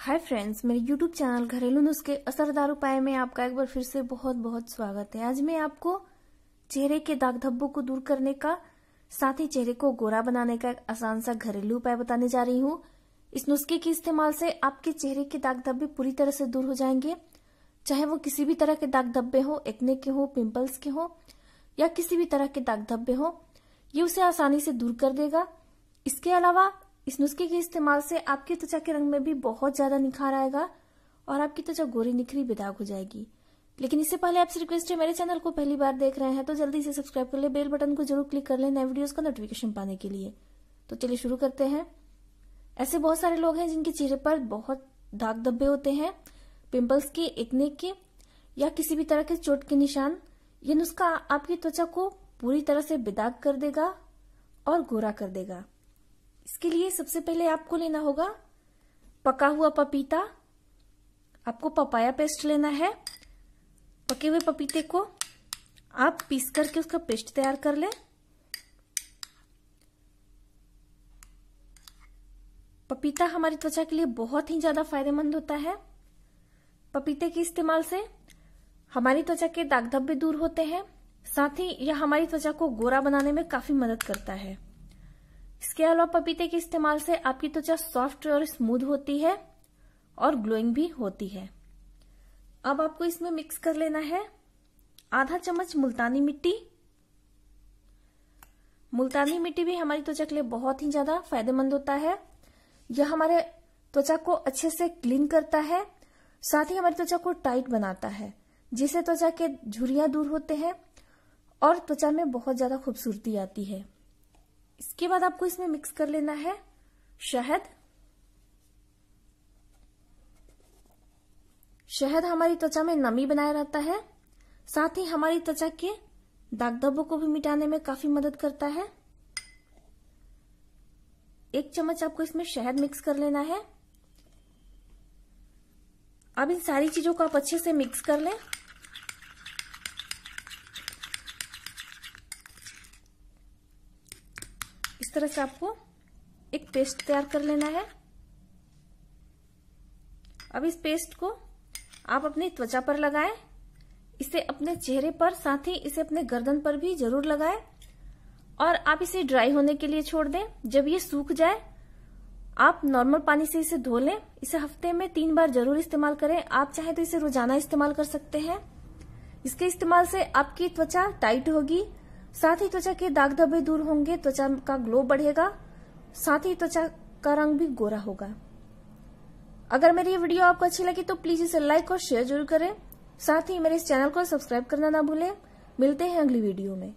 हाय friends मेरे YouTube channel घरेलू नुस्खे असरदार उपाय में आपका एक बार फिर से बहुत बहुत स्वागत है आज मैं आपको चेहरे के दाग धब्बों को दूर करने का साथ ही चेहरे को गोरा बनाने का एक आसान सा घरेलू उपाय बताने जा रही हूँ इस नुस्खे के इस्तेमाल से आपके चेहरे के दाग धब्बे पूरी तरह से दूर हो जाएंगे चाहे वो किसी भी तरह के दाग धब्बे हो एक्ने के हो पिम्पल्स के हो या किसी भी तरह के दाग धब्बे हो ये उसे आसानी से दूर कर देगा इसके अलावा इस नुस्खे के इस्तेमाल से आपकी त्वचा के रंग में भी बहुत ज्यादा निखार आएगा और आपकी त्वचा गोरी निखरी बेदाग हो जाएगी लेकिन इससे पहले आपसे रिक्वेस्ट है मेरे चैनल को पहली बार देख रहे हैं तो जल्दी से सब्सक्राइब कर ले बेल बटन को जरूर क्लिक कर ले नए वीडियोस का नोटिफिकेशन पाने के लिए तो चलिए शुरू करते हैं ऐसे बहुत सारे लोग हैं जिनके चेहरे पर बहुत दाग धब्बे होते हैं पिंपल्स के एकने के या किसी भी तरह के चोट के निशान ये नुस्खा आपकी त्वचा को पूरी तरह से बेदाग कर देगा और गोरा कर देगा इसके लिए सबसे पहले आपको लेना होगा पका हुआ पपीता आपको पपाया पेस्ट लेना है पके हुए पपीते को आप पीस करके उसका पेस्ट तैयार कर लें पपीता हमारी त्वचा के लिए बहुत ही ज्यादा फायदेमंद होता है पपीते के इस्तेमाल से हमारी त्वचा के दाग धब्बे दूर होते हैं साथ ही यह हमारी त्वचा को गोरा बनाने में काफी मदद करता है इसके अलावा पपीते के इस्तेमाल से आपकी त्वचा सॉफ्ट और स्मूथ होती है और ग्लोइंग भी होती है अब आपको इसमें मिक्स कर लेना है आधा चम्मच मुल्तानी मिट्टी मुल्तानी मिट्टी भी हमारी त्वचा के लिए बहुत ही ज्यादा फायदेमंद होता है यह हमारे त्वचा को अच्छे से क्लीन करता है साथ ही हमारी त्वचा को टाइट बनाता है जिससे त्वचा के झुरियां दूर होते हैं और त्वचा में बहुत ज्यादा खूबसूरती आती है उसके बाद आपको इसमें मिक्स कर लेना है शहद शहद हमारी त्वचा में नमी बनाए रहता है साथ ही हमारी त्वचा के दाग धब्बों को भी मिटाने में काफी मदद करता है एक चम्मच आपको इसमें शहद मिक्स कर लेना है अब इन सारी चीजों को आप अच्छे से मिक्स कर लें इस तरह से आपको एक पेस्ट तैयार कर लेना है अब इस पेस्ट को आप अपनी त्वचा पर लगाएं इसे अपने चेहरे पर साथ ही इसे अपने गर्दन पर भी जरूर लगाएं और आप इसे ड्राई होने के लिए छोड़ दें जब ये सूख जाए आप नॉर्मल पानी से इसे धो लें इसे हफ्ते में तीन बार जरूर इस्तेमाल करें आप चाहे तो इसे रोजाना इस्तेमाल कर सकते हैं इसके इस्तेमाल से आपकी त्वचा टाइट होगी साथ ही त्वचा के दाग धब्बे दूर होंगे त्वचा का ग्लो बढ़ेगा साथ ही त्वचा का रंग भी गोरा होगा अगर मेरी ये वीडियो आपको अच्छी लगी तो प्लीज इसे लाइक और शेयर जरूर करें साथ ही मेरे इस चैनल को सब्सक्राइब करना ना भूलें मिलते हैं अगली वीडियो में